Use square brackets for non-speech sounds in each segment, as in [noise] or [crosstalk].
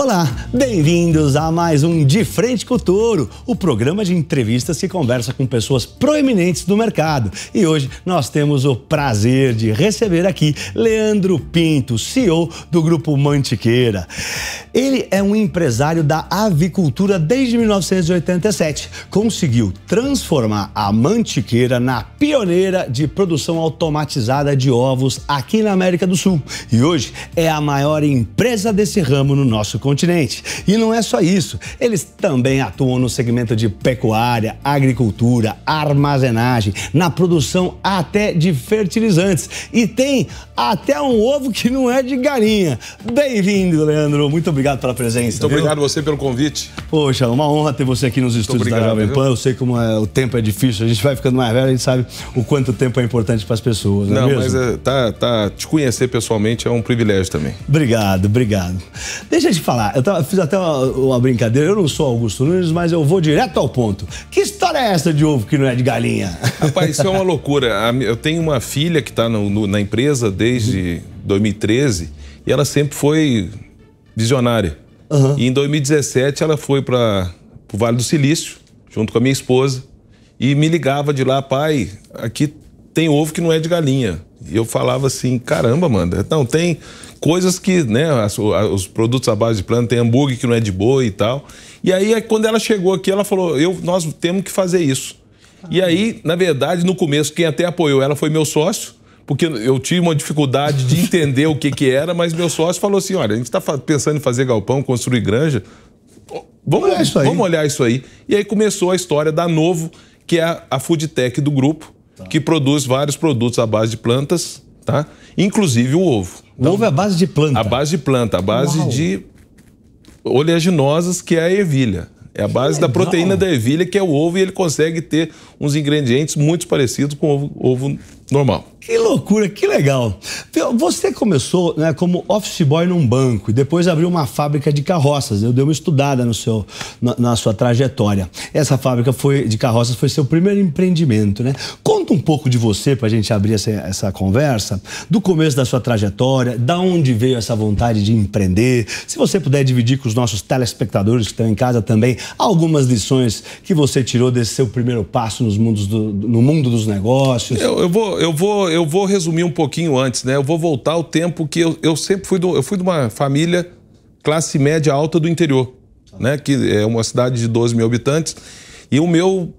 Olá, bem-vindos a mais um De Frente com o Touro, o programa de entrevistas que conversa com pessoas proeminentes do mercado. E hoje nós temos o prazer de receber aqui Leandro Pinto, CEO do Grupo Mantiqueira. Ele é um empresário da avicultura desde 1987. Conseguiu transformar a Mantiqueira na pioneira de produção automatizada de ovos aqui na América do Sul. E hoje é a maior empresa desse ramo no nosso continente continente. E não é só isso, eles também atuam no segmento de pecuária, agricultura, armazenagem, na produção até de fertilizantes e tem até um ovo que não é de galinha. Bem-vindo, Leandro. Muito obrigado pela presença. Muito viu? obrigado você pelo convite. Poxa, uma honra ter você aqui nos estúdios obrigado, da Jovem Pan. Viu? Eu sei como é, o tempo é difícil, a gente vai ficando mais velho, a gente sabe o quanto tempo é importante para as pessoas. Não, é não é mas é, tá, tá, te conhecer pessoalmente é um privilégio também. Obrigado, obrigado. Deixa eu te falar falar. Eu tava, fiz até uma, uma, brincadeira. Eu não sou Augusto Nunes, mas eu vou direto ao ponto. Que história é essa de ovo que não é de galinha? Rapaz, isso é uma loucura. Eu tenho uma filha que está na empresa desde 2013 e ela sempre foi visionária. Uhum. E em 2017 ela foi para o Vale do Silício, junto com a minha esposa, e me ligava de lá, pai, aqui tem ovo que não é de galinha. E eu falava assim, caramba, mano, não, tem coisas que, né, as, os produtos à base de planta, tem hambúrguer que não é de boi e tal. E aí, é, quando ela chegou aqui, ela falou: eu, nós temos que fazer isso. Ah. E aí, na verdade, no começo, quem até apoiou ela foi meu sócio, porque eu tive uma dificuldade de entender o que, que era, mas meu sócio falou assim: olha, a gente está pensando em fazer galpão, construir granja. Vamos olhar, isso aí. vamos olhar isso aí. E aí começou a história da Novo, que é a, a food tech do grupo, tá. que produz vários produtos à base de plantas, tá? inclusive o ovo. Então, o ovo é a base de planta. A base de planta, a base Uau. de oleaginosas, que é a ervilha. É a base da proteína da ervilha, que é o ovo, e ele consegue ter uns ingredientes muito parecidos com o ovo, ovo normal. Que loucura, que legal. Você começou né, como office boy num banco e depois abriu uma fábrica de carroças. Eu dei uma estudada no seu, na, na sua trajetória. Essa fábrica foi, de carroças foi seu primeiro empreendimento, né? Conta um pouco de você para a gente abrir essa, essa conversa, do começo da sua trajetória, da onde veio essa vontade de empreender. Se você puder dividir com os nossos telespectadores que estão em casa também algumas lições que você tirou desse seu primeiro passo nos mundos do, no mundo dos negócios. Eu, eu vou eu, vou, eu vou resumir um pouquinho antes, né? Eu vou voltar ao tempo que eu, eu sempre fui, do, eu fui de uma família classe média alta do interior, né? Que é uma cidade de 12 mil habitantes. E o meu,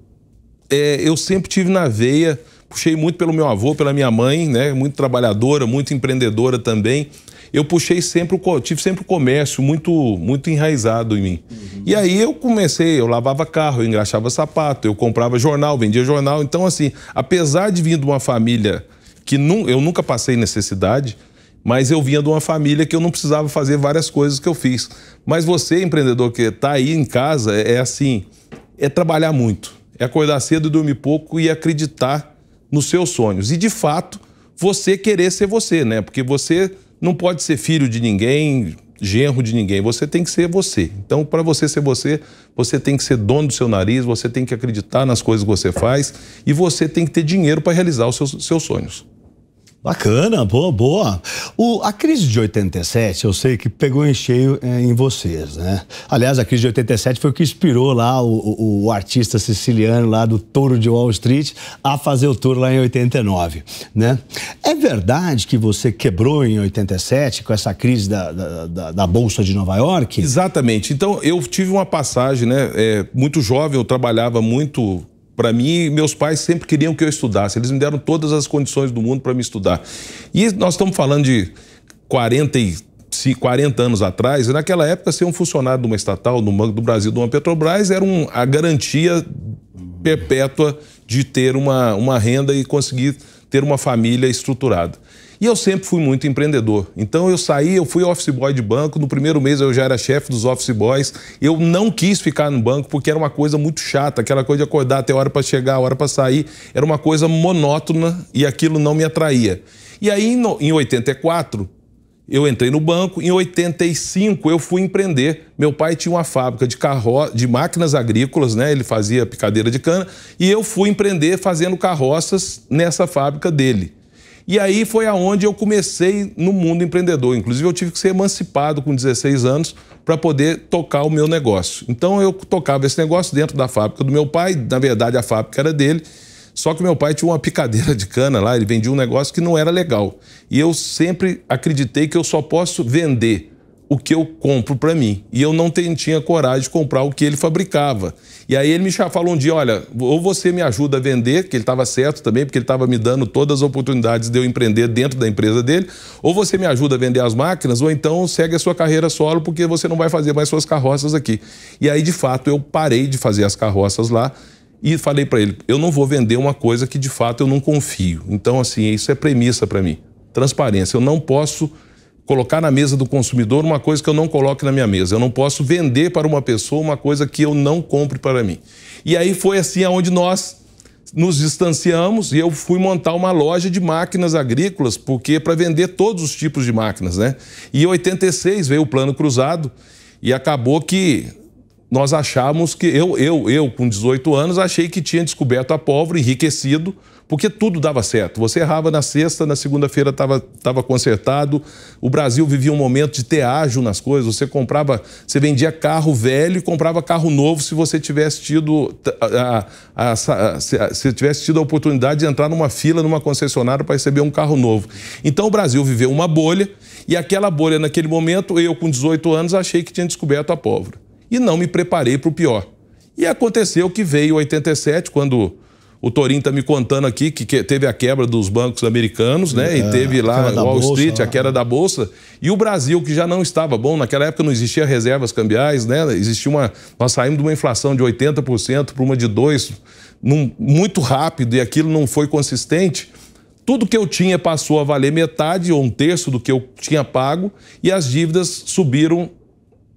é, eu sempre tive na veia, puxei muito pelo meu avô, pela minha mãe, né? Muito trabalhadora, muito empreendedora também eu puxei sempre, o tive sempre o comércio muito, muito enraizado em mim. Uhum. E aí eu comecei, eu lavava carro, eu engraxava sapato, eu comprava jornal, vendia jornal. Então, assim, apesar de vir de uma família que nu, eu nunca passei necessidade, mas eu vinha de uma família que eu não precisava fazer várias coisas que eu fiz. Mas você, empreendedor que está aí em casa, é, é assim, é trabalhar muito, é acordar cedo e dormir pouco e acreditar nos seus sonhos. E de fato, você querer ser você, né? Porque você não pode ser filho de ninguém, genro de ninguém. Você tem que ser você. Então, para você ser você, você tem que ser dono do seu nariz, você tem que acreditar nas coisas que você faz e você tem que ter dinheiro para realizar os seus, seus sonhos. Bacana, boa, boa. O, a crise de 87, eu sei que pegou em cheio é, em vocês, né? Aliás, a crise de 87 foi o que inspirou lá o, o, o, artista siciliano lá do Touro de Wall Street a fazer o tour lá em 89, né? É verdade que você quebrou em 87 com essa crise da, da, da, Bolsa de Nova York? Exatamente. Então, eu tive uma passagem, né? É, muito jovem, eu trabalhava muito para mim, meus pais sempre queriam que eu estudasse. Eles me deram todas as condições do mundo para me estudar. E nós estamos falando de 40 e 40 anos atrás, naquela época, ser um funcionário de uma estatal, do Banco do Brasil, de uma Petrobras, era um, a garantia perpétua de ter uma, uma renda e conseguir ter uma família estruturada. E eu sempre fui muito empreendedor. Então eu saí, eu fui office boy de banco. No primeiro mês eu já era chefe dos office boys. Eu não quis ficar no banco porque era uma coisa muito chata, aquela coisa de acordar até hora para chegar, hora para sair. Era uma coisa monótona e aquilo não me atraía. E aí em 84 eu entrei no banco. Em 85 eu fui empreender. Meu pai tinha uma fábrica de carro, de máquinas agrícolas, né? Ele fazia picadeira de cana e eu fui empreender fazendo carroças nessa fábrica dele. E aí foi aonde eu comecei no mundo empreendedor. Inclusive, eu tive que ser emancipado com 16 anos para poder tocar o meu negócio. Então, eu tocava esse negócio dentro da fábrica do meu pai. Na verdade, a fábrica era dele. Só que meu pai tinha uma picadeira de cana lá, ele vendia um negócio que não era legal. E eu sempre acreditei que eu só posso vender o que eu compro para mim. E eu não tinha coragem de comprar o que ele fabricava. E aí ele me falou um dia, olha, ou você me ajuda a vender, que ele estava certo também, porque ele estava me dando todas as oportunidades de eu empreender dentro da empresa dele, ou você me ajuda a vender as máquinas, ou então segue a sua carreira solo, porque você não vai fazer mais suas carroças aqui. E aí, de fato, eu parei de fazer as carroças lá, e falei para ele, eu não vou vender uma coisa que de fato eu não confio. Então, assim, isso é premissa para mim. Transparência. Eu não posso colocar na mesa do consumidor uma coisa que eu não coloque na minha mesa. Eu não posso vender para uma pessoa uma coisa que eu não compre para mim. E aí foi assim aonde nós nos distanciamos e eu fui montar uma loja de máquinas agrícolas, porque para vender todos os tipos de máquinas, né? E em 86 veio o plano cruzado e acabou que nós achávamos que eu eu eu com 18 anos achei que tinha descoberto a pólvora, enriquecido porque tudo dava certo. Você errava na sexta, na segunda-feira estava consertado. O Brasil vivia um momento de ágil nas coisas. Você comprava, você vendia carro velho e comprava carro novo se você tivesse tido a, a, a, se, se tivesse tido a oportunidade de entrar numa fila numa concessionária para receber um carro novo. Então o Brasil viveu uma bolha e aquela bolha naquele momento, eu com 18 anos achei que tinha descoberto a pólvora e não me preparei para o pior. E aconteceu que veio 87 quando o Torinho está me contando aqui que, que, teve a quebra dos bancos americanos, né? É, e teve lá Wall Bolsa, Street, né? a queda da Bolsa. E o Brasil, que já não estava bom, naquela época não existia reservas cambiais, né? Existia uma. Nós saímos de uma inflação de 80% para uma de 2%, num, muito rápido, e aquilo não foi consistente. Tudo que eu tinha passou a valer metade ou um terço do que eu tinha pago, e as dívidas subiram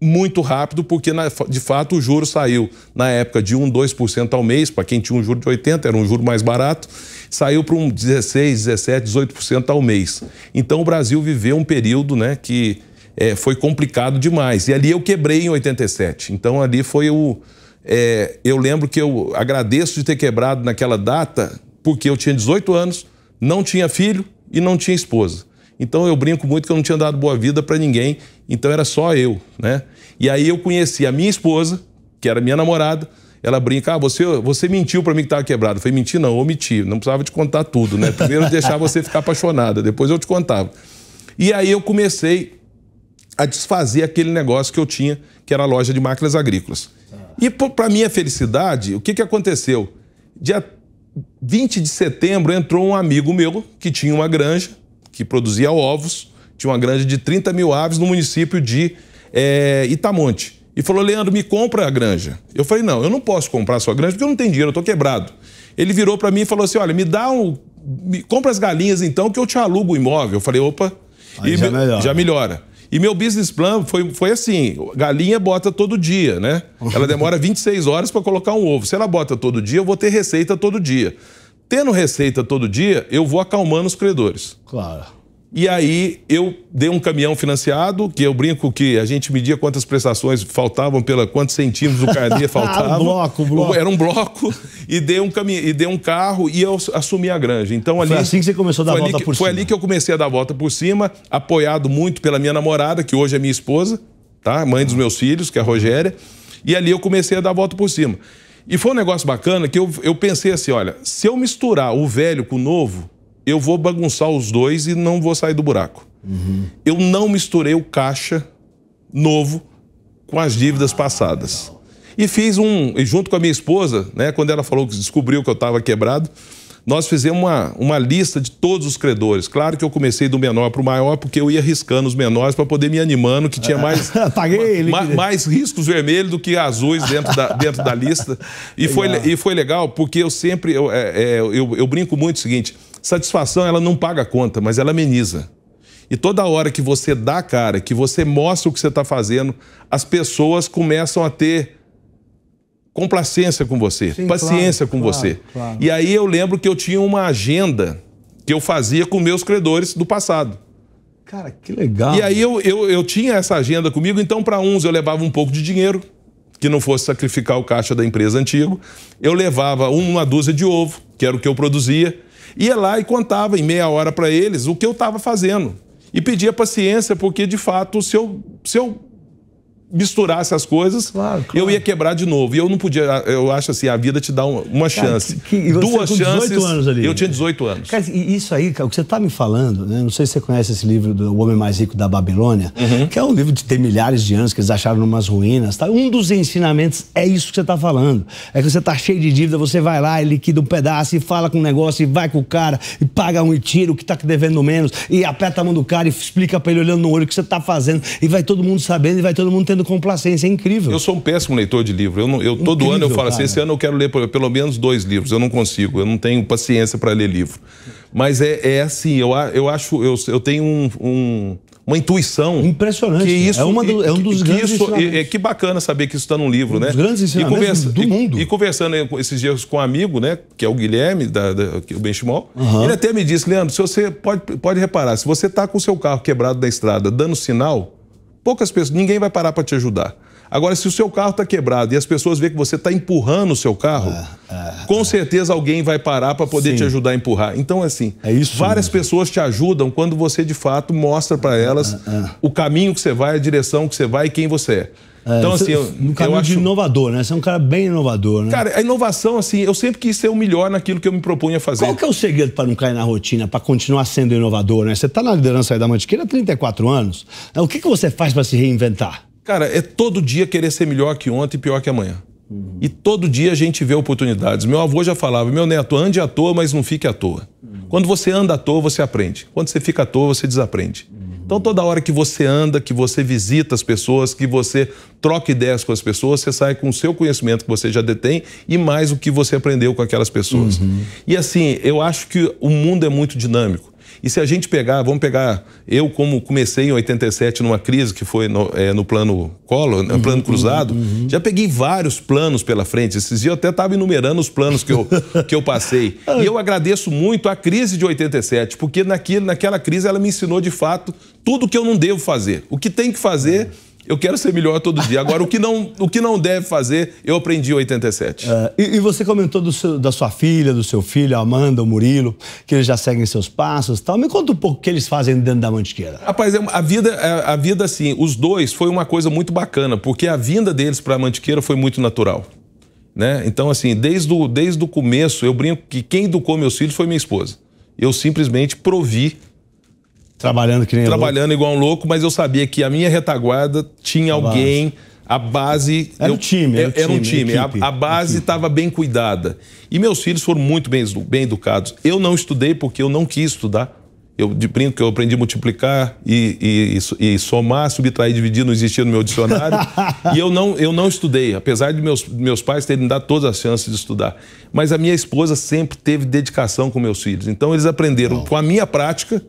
muito rápido, porque de fato o juro saiu na época de 1, 2% ao mês, para quem tinha um juro de 80, era um juro mais barato, saiu para um 16, 17, 18% ao mês. Então o Brasil viveu um período né, que é, foi complicado demais. E ali eu quebrei em 87. Então ali foi o. É, eu lembro que eu agradeço de ter quebrado naquela data, porque eu tinha 18 anos, não tinha filho e não tinha esposa. Então eu brinco muito que eu não tinha dado boa vida para ninguém, então era só eu, né? E aí eu conheci a minha esposa, que era minha namorada, ela brinca, ah, você, você mentiu para mim que estava quebrado. Eu falei, menti não, omiti, não precisava te contar tudo, né? Primeiro deixar você ficar apaixonada, depois eu te contava. E aí eu comecei a desfazer aquele negócio que eu tinha, que era a loja de máquinas agrícolas. E para minha felicidade, o que, que aconteceu? Dia 20 de setembro entrou um amigo meu que tinha uma granja que produzia ovos, tinha uma granja de 30 mil aves no município de é, Itamonte. E falou, Leandro, me compra a granja. Eu falei, não, eu não posso comprar a sua granja porque eu não tenho dinheiro, eu estou quebrado. Ele virou para mim e falou assim, olha, me dá um... Me, compra as galinhas então que eu te alugo o imóvel. Eu falei, opa... já, me, melhora. já melhora. E meu business plan foi, foi assim: galinha bota todo dia, né? Ela demora 26 horas para colocar um ovo. Se ela bota todo dia, eu vou ter receita todo dia tendo receita todo dia, eu vou acalmando os credores. Claro. E aí eu dei um caminhão financiado, que eu brinco que a gente media quantas prestações faltavam, pela quantos centímetros do carnê [laughs] faltava. Ah, bloco, bloco. Era um bloco e dei um cami, e dei um carro e eu assumi a granja. Então ali Foi assim que você começou a dar a volta que, por foi cima. Foi ali que eu comecei a dar a volta por cima, apoiado muito pela minha namorada, que hoje é minha esposa, tá? Mãe dos meus filhos, que é a Rogéria. E ali eu comecei a dar a volta por cima. E foi um negócio bacana que eu, eu pensei assim: olha, se eu misturar o velho com o novo, eu vou bagunçar os dois e não vou sair do buraco. Uhum. Eu não misturei o caixa novo com as dívidas passadas. Ah, e fiz um, junto com a minha esposa, né, quando ela falou que descobriu que eu estava quebrado, nós fizemos uma, uma lista de todos os credores. Claro que eu comecei do menor para o maior, porque eu ia riscando os menores para poder me animando, que tinha é. mais, [laughs] Paguei, ma, ma, mais riscos vermelhos do que azuis dentro da, dentro da lista. E foi, e foi legal, porque eu sempre, eu, é, é, eu, eu brinco muito o seguinte, satisfação ela não paga a conta, mas ela ameniza. E toda hora que você dá a cara, que você mostra o que você está fazendo, as pessoas começam a ter complacência com você, Sim, paciência claro, com claro, você. Claro. E aí eu lembro que eu tinha uma agenda que eu fazia com meus credores do passado. Cara, que legal. E aí né? eu, eu, eu tinha essa agenda comigo, então para uns eu levava um pouco de dinheiro, que não fosse sacrificar o caixa da empresa antigo. Eu levava uma dúzia de ovo, que era o que eu produzia, ia lá e contava em meia hora para eles o que eu estava fazendo. E pedia paciência, porque de fato, se eu, se eu misturasse as coisas, claro, claro. eu ia quebrar de novo. E eu não podia, eu acho assim, a vida te dá uma, uma cara, chance. Que, que, Duas com 18 chances. anos ali. Eu tinha 18 anos. Cara, isso aí, cara, o que você está me falando, né? não sei se você conhece esse livro do Homem Mais Rico da Babilônia, uhum. que é um livro de ter milhares de anos que eles acharam umas ruínas. Tá? Um dos ensinamentos é isso que você está falando. É que você está cheio de dívida, você vai lá e liquida um pedaço e fala com o um negócio e vai com o cara e paga um e tira o que está devendo menos e aperta a mão do cara e explica para ele olhando no olho o que você está fazendo e vai todo mundo sabendo e vai todo mundo tendo perdendo complacência, é incrível. Eu sou um péssimo leitor de livro. Eu, não, eu todo incrível, ano eu falo assim, cara. assim, esse ano eu quero ler pelo menos dois livros. Eu não consigo, eu não tenho paciência para ler livro. Mas é, é assim, eu, eu acho, eu, eu tenho um, um uma intuição. Impressionante. Que isso, é, uma do, é um dos que grandes isso, é, que bacana saber que isso está num livro, um né? Dos grandes ensinamentos conversa, do e, mundo. E, conversando esses dias com um amigo, né? Que é o Guilherme, da, da, é o Benchimol, uhum. ele até me disse, Leandro, se você pode, pode reparar, se você está com o seu carro quebrado na estrada, dando sinal, Poucas pessoas, ninguém vai parar para te ajudar. Agora, se o seu carro está quebrado e as pessoas veem que você está empurrando o seu carro, ah, ah, com ah. certeza alguém vai parar para poder Sim. te ajudar a empurrar. Então, assim, é várias mesmo. pessoas te ajudam quando você de fato mostra para elas ah, ah, ah. o caminho que você vai, a direção que você vai e quem você é. É, então, assim, eu, no caminho eu acho... de inovador, né? Você é um cara bem inovador, né? Cara, a inovação, assim, eu sempre quis ser o melhor naquilo que eu me propunha fazer. Qual que é o segredo para não cair na rotina, para continuar sendo inovador, né? Você está na liderança da Mantiqueira há 34 anos. É, o que, que você faz para se reinventar? Cara, é todo dia querer ser melhor que ontem e pior que amanhã. Uhum. E todo dia a gente vê oportunidades. Meu avô já falava, meu neto, ande à toa, mas não fique à toa. Uhum. Quando você anda à toa, você aprende. Quando você fica à toa, você desaprende. Uhum. Então, toda hora que você anda, que você visita as pessoas, que você troca ideias com as pessoas, você sai com o seu conhecimento que você já detém e mais o que você aprendeu com aquelas pessoas. Uhum. E assim, eu acho que o mundo é muito dinâmico. E se a gente pegar, vamos pegar, eu como comecei em 87 numa crise que foi no, é, no plano Collor, no né, uhum, plano uhum, cruzado, uhum. já peguei vários planos pela frente. Esses dias eu até estava enumerando os planos que eu, [laughs] que eu passei. E eu agradeço muito a crise de 87, porque naquele, naquela crise ela me ensinou de fato tudo que eu não devo fazer. O que tem que fazer... Uhum eu quero ser melhor todo dia. Agora, o que não, o que não deve fazer, eu aprendi em 87. É, e, você comentou seu, da sua filha, do seu filho, a Amanda, o Murilo, que eles já seguem seus passos tal. Me conta um pouco o que eles fazem dentro da Mantiqueira. Rapaz, é a vida, é, a vida assim, os dois foi uma coisa muito bacana, porque a vinda deles para a Mantiqueira foi muito natural. Né? Então, assim, desde o, desde o começo, eu brinco que quem educou meus filhos foi minha esposa. Eu simplesmente provi Trabalhando que nem Trabalhando louco. igual um louco, mas eu sabia que a minha retaguarda tinha a alguém, base. a base. Era eu, um time, era, era um time. A, equipe, a, a base estava bem cuidada. E meus filhos foram muito bem, bem educados. Eu não estudei porque eu não quis estudar. Eu de brinco que eu aprendi a multiplicar e, e, e, somar, subtrair, dividir não existia no meu dicionário. [laughs] e eu não, eu não estudei, apesar de meus, meus pais terem dado todas as chances de estudar. Mas a minha esposa sempre teve dedicação com meus filhos. Então eles aprenderam com a minha prática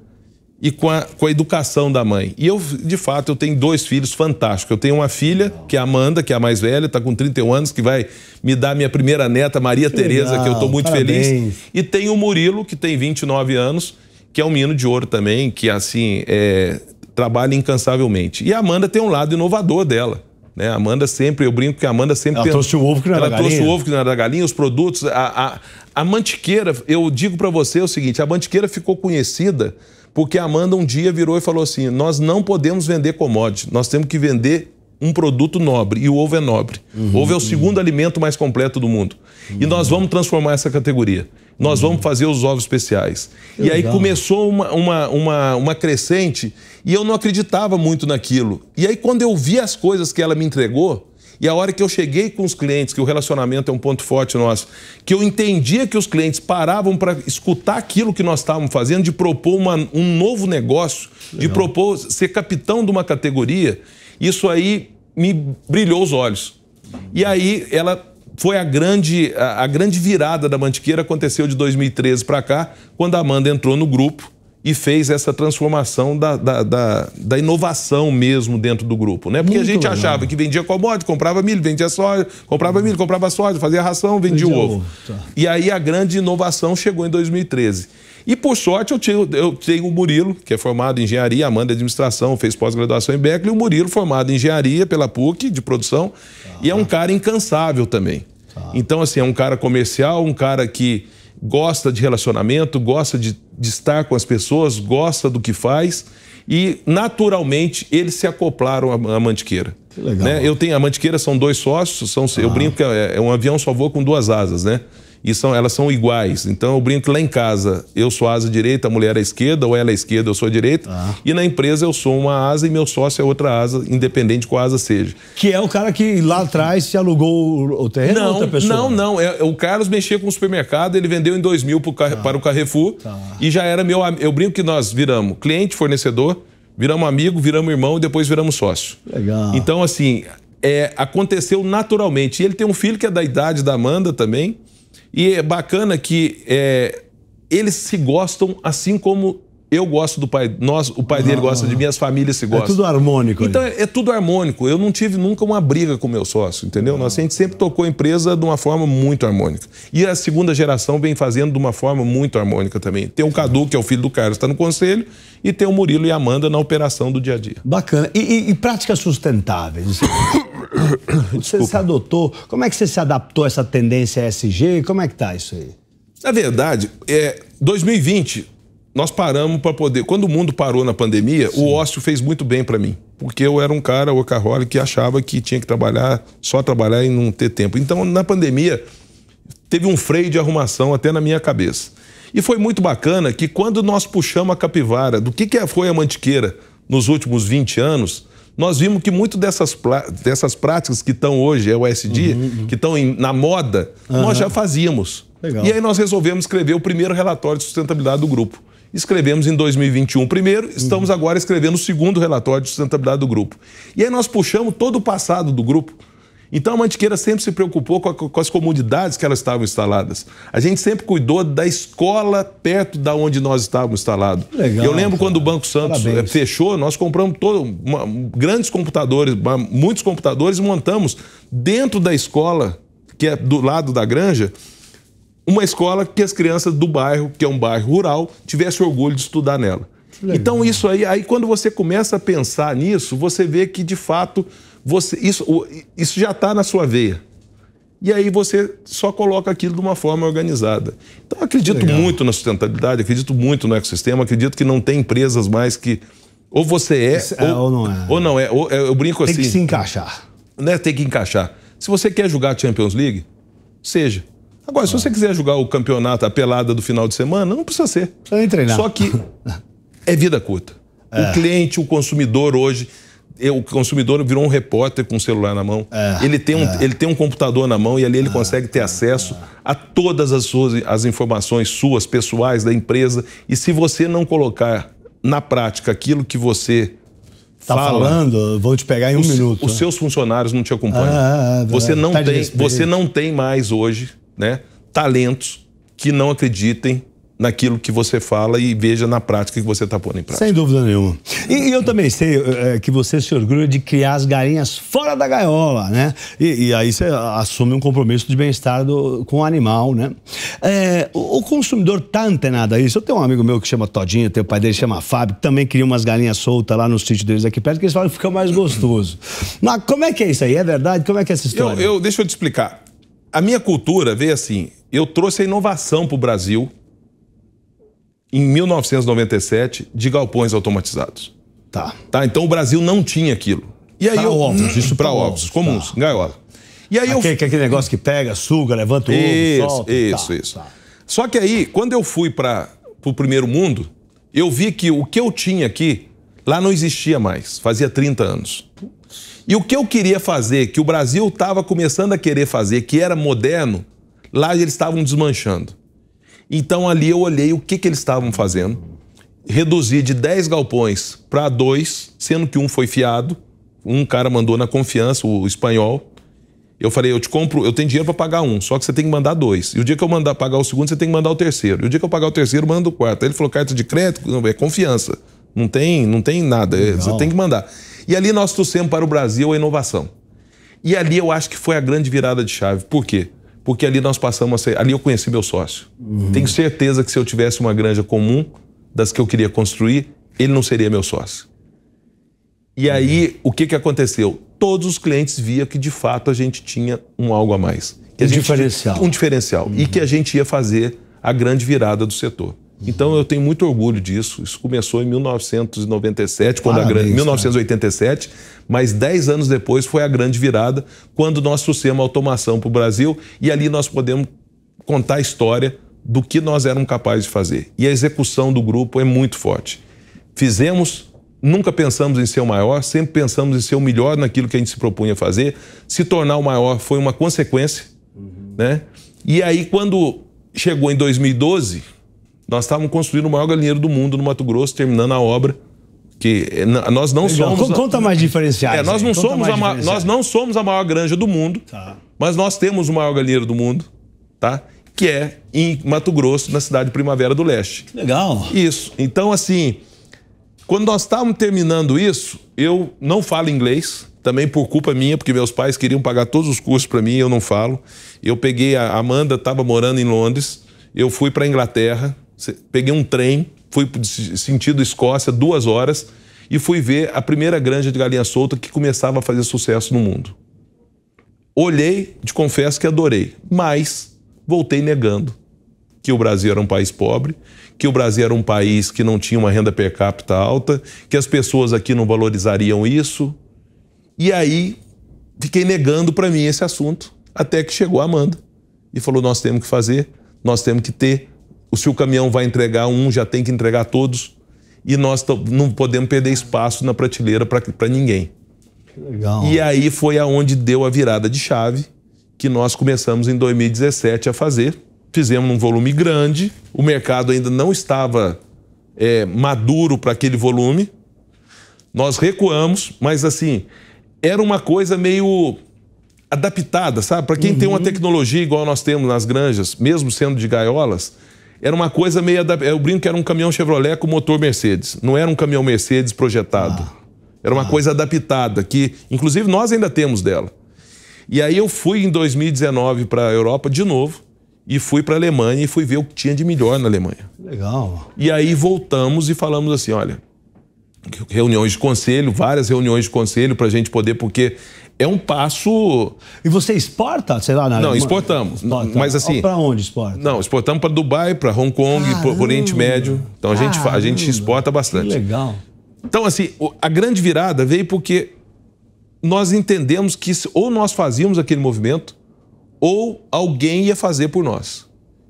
e com a, com a educação da mãe. E eu, de fato, eu tenho dois filhos fantásticos. Eu tenho uma filha, que é a Amanda, que é a mais velha, está com 31 anos, que vai me dar minha primeira neta, Maria Tereza, que eu estou muito Parabéns. feliz. E tenho o Murilo, que tem 29 anos, que é um menino de ouro também, que, assim, é, trabalha incansavelmente. E a Amanda tem um lado inovador dela. Né? A Amanda sempre, eu brinco que a Amanda sempre. Ela tem... trouxe o ovo que não era Ela da galinha. trouxe o ovo que não era da galinha, os produtos. A, a, a mantiqueira, eu digo para você o seguinte: a mantiqueira ficou conhecida porque a Amanda um dia virou e falou assim: nós não podemos vender commodity, nós temos que vender um produto nobre, e o ovo é nobre. Uhum, ovo é o uhum. segundo uhum. alimento mais completo do mundo. Uhum. E nós vamos transformar essa categoria. Nós vamos fazer os ovos especiais. Que e legal. aí começou uma, uma, uma, uma crescente, e eu não acreditava muito naquilo. E aí, quando eu vi as coisas que ela me entregou, e a hora que eu cheguei com os clientes, que o relacionamento é um ponto forte nosso, que eu entendia que os clientes paravam para escutar aquilo que nós estávamos fazendo, de propor uma, um novo negócio, Legal. de propor ser capitão de uma categoria, isso aí me brilhou os olhos. E aí ela foi a grande, a, a grande virada da Mantiqueira, aconteceu de 2013 para cá, quando a Amanda entrou no grupo e fez essa transformação da, da, da, da, inovação mesmo dentro do grupo, né? Porque Muito a gente legal. achava que vendia commodity, comprava milho, vendia soja, comprava milho, comprava soja, fazia ração, vendia, vendia ovo. Tá. E aí a grande inovação chegou em 2013. E por sorte eu tenho, eu tenho o Murilo, que é formado em engenharia, Amanda em administração, fez pós-graduação em Berkeley, e o Murilo formado em engenharia pela PUC de produção, e é um tá. cara incansável também. Tá. Então assim, é um cara comercial, um cara que gosta de relacionamento, gosta de, de estar com as pessoas, gosta do que faz e naturalmente eles se acoplaram à, Mantiqueira. Que legal. Né? Eu tenho a Mantiqueira, são dois sócios, são, ah. eu brinco que é, é um avião só voa com duas asas, né? e são, elas são iguais. Então eu brinco lá em casa, eu sou a asa direita, a mulher é a esquerda, ou ela é a esquerda, eu sou a direita. Ah. E na empresa eu sou uma asa e meu sócio é outra asa, independente qual asa seja. Que é o cara que lá atrás se alugou o terreno não, outra pessoa? Não, não. É, é, o Carlos mexia com o supermercado, ele vendeu em 2000 pro ah. para o Carrefour tá. e já era meu Eu brinco que nós viramos cliente, fornecedor, viramos amigo, viramos irmão e depois viramos sócio. Legal. Então, assim, é, aconteceu naturalmente. E ele tem um filho que é da idade da Amanda também. E é bacana que é, eles se gostam assim como eu gosto do pai, nós, o pai dele ah, gosta de mim, as famílias se é gostam. É tudo harmônico. Então é, é, tudo harmônico. Eu não tive nunca uma briga com meu sócio, entendeu? Ah, a gente sempre tocou a empresa de uma forma muito harmônica. E a segunda geração vem fazendo de uma forma muito harmônica também. Tem o Cadu, que é o filho do Carlos, está no conselho, e tem o Murilo e a Amanda na operação do dia a dia. Bacana. E, e, e práticas sustentáveis? você [coughs] se adotou? Como é que você se adaptou a essa tendência SG? Como é que tá isso aí? Na verdade, é, 2020 nós paramos para poder. Quando o mundo parou na pandemia, Sim. o ócio fez muito bem para mim. Porque eu era um cara, o que achava que tinha que trabalhar, só trabalhar e não ter tempo. Então, na pandemia, teve um freio de arrumação até na minha cabeça. E foi muito bacana que quando nós puxamos a capivara, do que, que é, foi a mantiqueira nos últimos 20 anos, nós vimos que muito dessas, dessas práticas que estão hoje, é o SD, uhum, uhum. que estão na moda, uhum. nós já fazíamos. Legal. E aí nós resolvemos escrever o primeiro relatório de sustentabilidade do grupo. Escrevemos em 2021 o primeiro, estamos uhum. agora escrevendo o segundo relatório de sustentabilidade do grupo. E aí nós puxamos todo o passado do grupo. Então a Mantiqueira sempre se preocupou com, a, com, as comunidades que elas estavam instaladas. A gente sempre cuidou da escola perto da onde nós estávamos instalados. Legal, eu lembro cara. quando o Banco Santos eh, Parabéns. fechou, nós compramos todo, uma, grandes computadores, muitos computadores e montamos dentro da escola, que é do lado da granja, uma escola que as crianças do bairro, que é um bairro rural, tivessem orgulho de estudar nela. Então isso aí, aí quando você começa a pensar nisso, você vê que de fato você isso, isso já está na sua veia. E aí você só coloca aquilo de uma forma organizada. Então eu acredito Legal. muito na sustentabilidade, acredito muito no ecossistema, acredito que não tem empresas mais que ou você é, ou, é ou, não é. Ou não é. Ou, é, eu brinco tem assim. Tem que se encaixar. Né, tem que encaixar. Se você quer jogar Champions League, seja. Agora, se você quiser jogar o campeonato, a pelada do final de semana, não precisa ser. Precisa nem treinar. Só que é vida curta. É. O cliente, o consumidor hoje, é, o consumidor virou um repórter com o um celular na mão. É. Ele, tem um, é. ele tem um computador na mão e ali ele é. consegue ter acesso a todas as suas as informações suas, pessoais, da empresa. E se você não colocar na prática aquilo que você tá Fala. falando, vou te pegar em um os, minuto. Os né? seus funcionários não te acompanham. Ah, você não tá tem, você não tem mais hoje né, talentos que não acreditem naquilo que você fala e veja na prática que você está pondo em prática. Sem dúvida nenhuma. E, eu hum. também sei é, que você se orgulha de criar as galinhas fora da gaiola, né? E, e aí você assume um compromisso de bem-estar com o animal, né? É, o, o, consumidor tá antenado a isso. Eu tenho um amigo meu que chama Todinho, tem o pai dele que chama Fábio, que também cria umas galinhas soltas lá no sítio deles aqui perto, que eles falam que fica mais gostoso. Mas como é que é isso aí? É verdade? Como é que é essa história? Eu, eu deixa eu te explicar a minha cultura veio assim: eu trouxe a inovação para o Brasil em 1997 de galpões automatizados. Tá. tá. Então o Brasil não tinha aquilo. E aí pra eu, ovos, hum, isso para ovos, comuns, tá. gaiola. E aí aquele, eu aquele é negócio que pega, suga, levanta o isso, ovo, solta. Tá, isso, tá, isso. Tá. Só que aí, quando eu fui para o primeiro mundo, eu vi que o que eu tinha aqui lá não existia mais. Fazia 30 anos. E o que eu queria fazer, que o Brasil estava começando a querer fazer, que era moderno, lá eles estavam desmanchando. Então ali eu olhei o que, que eles estavam fazendo, reduzi de 10 galpões para dois, sendo que um foi fiado, um cara mandou na confiança, o espanhol. Eu falei, eu te compro, eu tenho dinheiro para pagar um, só que você tem que mandar dois. E o dia que eu mandar pagar o segundo, você tem que mandar o terceiro. E o dia que eu pagar o terceiro, manda o quarto. Aí ele falou carta de crédito, é confiança. Não tem, não tem nada, é, você tem que mandar. E ali nós trouxemos para o Brasil a inovação. E ali eu acho que foi a grande virada de chave. Por quê? Porque ali nós passamos a ser. Ali eu conheci meu sócio. Uhum. Tenho certeza que se eu tivesse uma granja comum das que eu queria construir, ele não seria meu sócio. E aí, o que, que aconteceu? Todos os clientes via que de fato a gente tinha um algo a mais. Que um a gente, diferencial. Um diferencial. Uhum. E que a uhum. gente ia fazer a grande virada do setor. Então eu tenho muito orgulho disso. Isso começou em 1997, quando Parabéns, a grande, 1987, cara. mas dez anos depois foi a grande virada, quando nós trouxemos a automação para o Brasil e ali nós podemos contar a história do que nós éramos capazes de fazer. E a execução do grupo é muito forte. Fizemos Nunca pensamos em ser o maior, sempre pensamos em ser o melhor naquilo que a gente se propunha fazer. Se tornar o maior foi uma consequência, uhum. né? E aí quando chegou em 2012, nós estávamos construindo o maior galinheiro do mundo no Mato Grosso, terminando a obra. Que eh, nós não Legal. somos. Conta mais diferenciais. É, nós, não somos a nós não somos a maior granja do mundo, tá. mas nós temos o maior galinheiro do mundo, tá? Que é em Mato Grosso, na cidade de Primavera do Leste. Legal. Isso. Então, assim, quando nós estávamos terminando isso, eu não falo inglês, também por culpa minha, porque meus pais queriam pagar todos os cursos para mim, eu não falo. Eu peguei a Amanda, estava morando em Londres, eu fui para Inglaterra, Peguei um trem, fui sentido Escócia, duas horas, e fui ver a primeira granja de galinha solta que começava a fazer sucesso no mundo. Olhei, te confesso que adorei, mas voltei negando que o Brasil era um país pobre, que o Brasil era um país que não tinha uma renda per capita alta, que as pessoas aqui não valorizariam isso. E aí fiquei negando para mim esse assunto, até que chegou a Amanda e falou: nós temos que fazer, nós temos que ter, se o caminhão vai entregar um, já tem que entregar todos. E nós não podemos perder espaço na prateleira para ninguém. Legal. E aí foi aonde deu a virada de chave que nós começamos em 2017 a fazer. Fizemos um volume grande, o mercado ainda não estava é, maduro para aquele volume. Nós recuamos, mas assim, era uma coisa meio adaptada, sabe? Para quem uhum. tem uma uhum. tecnologia igual nós temos nas granjas, mesmo sendo de gaiolas, era uma coisa meio. Da, eu brinco que era um caminhão Chevrolet com motor Mercedes. Não era um caminhão Mercedes projetado. Ah. Era uma ah. coisa adaptada, que inclusive nós ainda temos dela. E aí eu fui em 2019 para a Europa de novo e fui para a Alemanha e fui ver o que tinha de melhor na Alemanha. Legal. E aí voltamos e falamos assim, olha, reuniões de conselho, várias reuniões de conselho para a gente poder, porque é um passo. E você exporta, sei lá, na Não, exportamos. Exporta. Mas assim. Para onde exporta? Não, exportamos para Dubai, para Hong Kong, para o Oriente Médio. Então a gente, a gente exporta bastante. Que legal. Então, assim, a grande virada veio porque nós entendemos que ou nós fazíamos aquele movimento, ou alguém ia fazer por nós.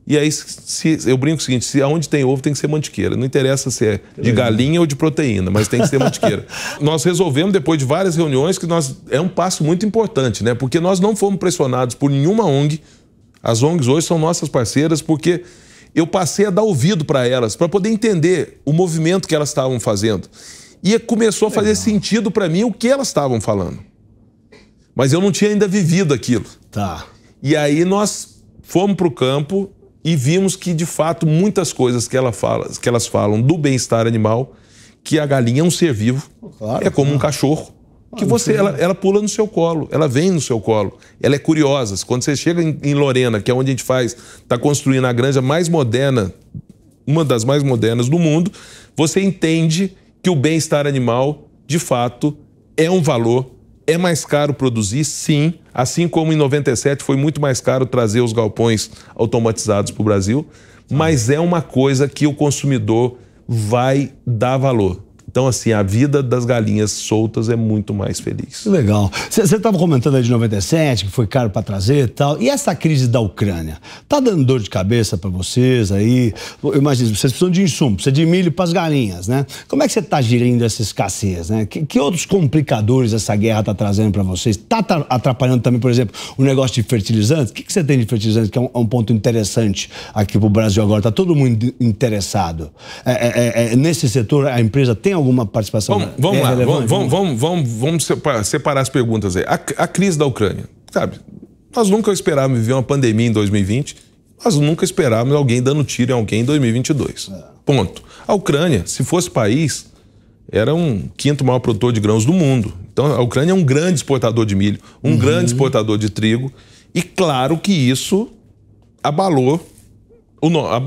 E aí, se, eu brinco o seguinte: se aonde tem ovo tem que ser mantiqueira. Não interessa se é de galinha ou de proteína, mas tem que ser mantiqueira. [laughs] nós resolvemos, depois de várias reuniões, que nós é um passo muito importante, né? Porque nós não fomos pressionados por nenhuma ONG. As ONGs hoje são nossas parceiras, porque eu passei a dar ouvido para elas, para poder entender o movimento que elas estavam fazendo. E começou a fazer Legal. sentido para mim o que elas estavam falando. Mas eu não tinha ainda vivido aquilo. Tá. E aí nós fomos para o campo, e vimos que, de fato, muitas coisas que, ela fala, que elas falam do bem-estar animal, que a galinha é um ser vivo, claro, é como claro. um ah. cachorro, ah, que você ela, ela, pula no seu colo, ela vem no seu colo, ela é curiosa. Quando você chega em, em Lorena, que é onde a gente faz, está construindo a granja mais moderna, uma das mais modernas do mundo, você entende que o bem-estar animal, de fato, é um valor, é mais caro produzir, sim, Assim como em 97 foi muito mais caro trazer os galpões automatizados para o Brasil, mas é uma coisa que o consumidor vai dar valor. Então, assim, a vida das galinhas soltas é muito mais feliz. Legal. Você estava comentando aí de 97, que foi caro para trazer e tal. E essa crise da Ucrânia? Tá dando dor de cabeça para vocês aí? Eu imagino, vocês precisam de insumo, precisa de milho para as galinhas, né? Como é que você está gerindo essa escassez, né? Que, que outros complicadores essa guerra está trazendo para vocês? Está atrapalhando também, por exemplo, o negócio de fertilizantes? O que, você tem de fertilizantes que é um, é um ponto interessante aqui para o Brasil agora? Está todo mundo interessado. É é, é, é, nesse setor, a empresa tem algum alguma participação? Vamos, vamos é lá, vamos, vamos, vamos, vamos, vamos separar, separar, as perguntas aí. A, a crise da Ucrânia, sabe? Nós nunca esperávamos viver uma pandemia em 2020, nós nunca esperávamos alguém dando tiro em alguém em 2022. É. Ponto. A Ucrânia, se fosse país, era um quinto maior produtor de grãos do mundo. Então a Ucrânia é um grande exportador de milho, um uhum. grande exportador de trigo. E claro que isso abalou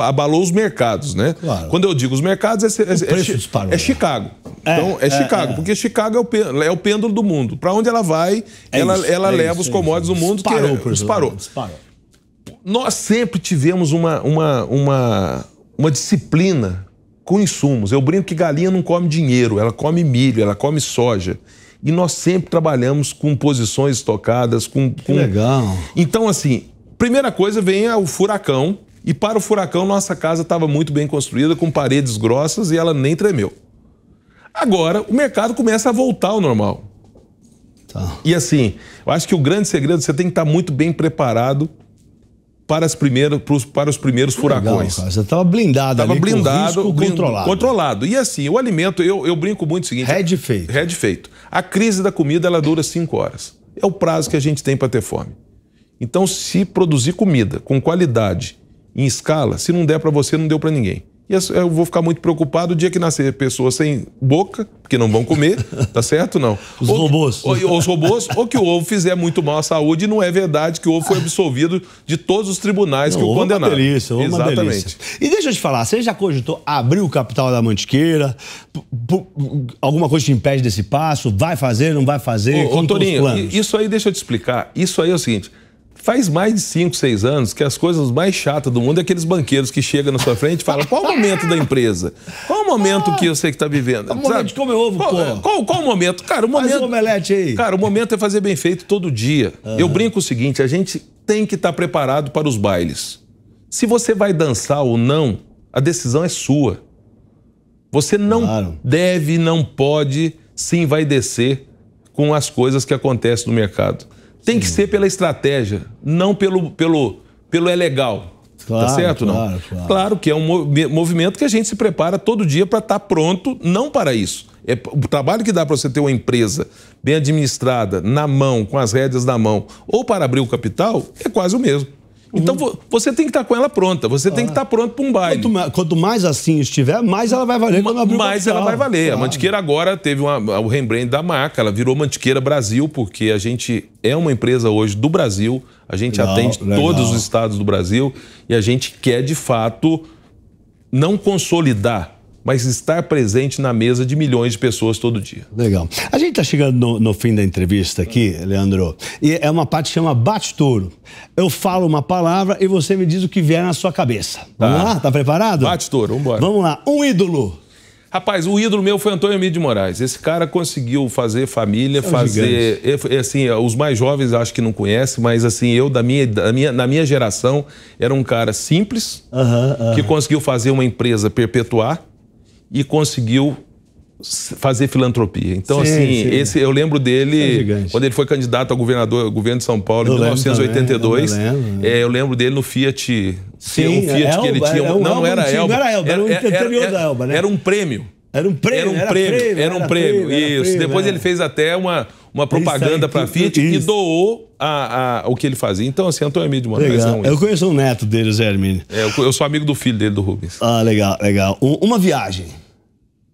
abalou os mercados, né? Claro. Quando eu digo os mercados, é, é, é é, né? é, então, é, é Chicago. então, é, Chicago, porque Chicago é o, pêndulo do mundo. Para onde ela vai, ela, isso, ela leva isso, os commodities do mundo disparou, que disparou. disparou. Nós sempre tivemos uma, uma, uma, uma disciplina com insumos. Eu brinco que galinha não come dinheiro, ela come milho, ela come soja. E nós sempre trabalhamos com posições estocadas, com. com... legal. Então, assim, primeira coisa vem o furacão e para o furacão, nossa casa estava muito bem construída, com paredes grossas e ela nem tremeu. Agora, o mercado começa a voltar ao normal. Tá. E assim, eu acho que o grande segredo você tem que estar muito bem preparado para, as primeiras, para, os, para os primeiros furacões. Legal, você estava blindado tava ali, blindado, com risco controlado. controlado. E assim, o alimento, eu, eu brinco muito o seguinte... Red feito. Red feito. A crise da comida, ela dura cinco horas. É o prazo que a gente tem para ter fome. Então, se produzir comida com qualidade em escala, se não der para você, não deu para ninguém. E eu vou ficar muito preocupado o dia que nascer pessoas sem boca, porque não vão comer, [laughs] tá certo não? Os ou, robôs. Ou, ou, os robôs, ou que o ovo fizer muito mal à saúde, e não é verdade que o ovo foi absolvido de todos os tribunais não, que o ovo é condenaram. Uma delícia, ovo é Exatamente. Uma delícia. E deixa eu te falar, você já cogitou abrir o capital da mantiqueira? alguma coisa te impede desse passo? Vai fazer, não vai fazer? Ô, isso aí deixa eu te explicar. Isso aí é o seguinte. Faz mais de 5, 6 anos que as coisas mais chatas do mundo é aqueles banqueiros que chegam na sua frente e falam: qual o momento da empresa? Qual o momento que que você que está vivendo? Qual o momento de comer ovo, pô? Qual, qual, o momento? Cara, o momento. Faz um omelete aí. Cara, o momento é fazer bem feito todo dia. Uhum. Eu brinco o seguinte: a gente tem que estar tá preparado para os bailes. Se você vai dançar ou não, a decisão é sua. Você não claro. deve, não pode se descer com as coisas que acontecem no mercado. Tem que ser pela estratégia, não pelo, pelo, pelo é legal. Tá claro, tá certo? Claro, não. Claro. claro. que é um movimento que a gente se prepara todo dia para estar tá pronto, não para isso. É, o trabalho que dá para você ter uma empresa bem administrada, na mão, com as rédeas na mão, ou para abrir o capital, é quase o mesmo. Então uhum. você tem que estar tá com ela pronta, você ah. tem que estar tá pronto para um baile. Quanto, quanto, mais assim estiver, mais ela vai valer quando abrir Mais ela vai valer. Claro. A Mantiqueira agora teve uma, o Rembrandt da marca, ela virou Mantiqueira Brasil, porque a gente é uma empresa hoje do Brasil, a gente legal, atende legal. todos os estados do Brasil e a gente quer de fato não consolidar mas estar presente na mesa de milhões de pessoas todo dia. Legal. A gente está chegando no, no, fim da entrevista aqui, Leandro, e é uma parte que chama bate-touro. Eu falo uma palavra e você me diz o que vier na sua cabeça. Tá. Vamos lá? Tá preparado? Bate-touro, vamos embora. Vamos lá. Um ídolo. Rapaz, o ídolo meu foi Antônio Emílio de Moraes. Esse cara conseguiu fazer família, fazer. Assim, é, os mais jovens acho que não conhecem, mas assim, eu, da minha, da minha, na minha geração, era um cara simples, uh -huh, uh -huh. que conseguiu fazer uma empresa perpetuar e conseguiu fazer filantropia. Então, sim, assim, sim. esse eu lembro dele é quando ele foi candidato a governador, governo de São Paulo, eu em 1982. Lembro, eu, lembro. Né? É, eu lembro dele no Fiat. Sim, Fiat Elba, é que ele tinha. Era um, não, era Elba. Não era Elba, era, é, era, era, anterior da Elba, né? Era um prêmio. Era um prêmio. Era um prêmio. Era um prêmio. prêmio, prêmio isso. Depois é. ele fez até uma uma propaganda para a Fiat isso. e doou a, a, o que ele fazia. Então, assim, Antônio Emílio de Moraes legal. é um... Eu conheço o um neto dele, Zé Hermínio. É, eu, eu, sou amigo do filho dele, do Rubens. Ah, legal, legal. Um, uma viagem.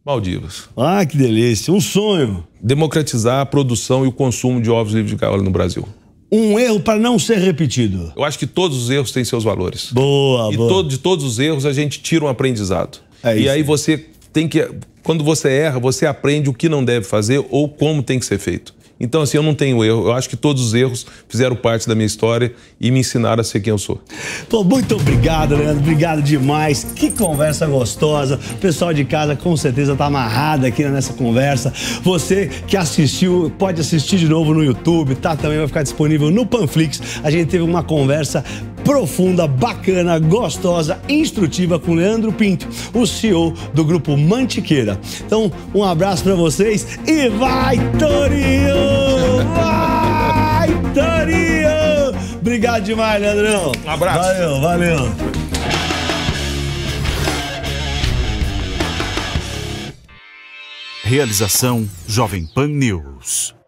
Maldivas. Ah, que delícia. Um sonho. Democratizar a produção e o consumo de ovos livres de gaiola no Brasil um erro para não ser repetido? Eu acho que todos os erros têm seus valores. Boa, e boa. E todo, de todos os erros a gente tira um aprendizado. É e isso. aí você tem que. Quando você erra, você aprende o que não deve fazer ou como tem que ser feito. Então, assim, eu não tenho erro. Eu acho que todos os erros fizeram parte da minha história e me ensinaram a ser quem eu sou. Pô, muito obrigado, Leandro. Obrigado demais. Que conversa gostosa. O pessoal de casa com certeza tá amarrado aqui nessa conversa. Você que assistiu, pode assistir de novo no YouTube, tá? Também vai ficar disponível no Panflix. A gente teve uma conversa profunda, bacana, gostosa, instrutiva com Leandro Pinto, o CEO do grupo Mantiqueira. Então, um abraço para vocês e vai, Torinho! Baitaria! Obrigado demais, Leandrão. Um abraço. Valeu, valeu. Realização Jovem Pan News.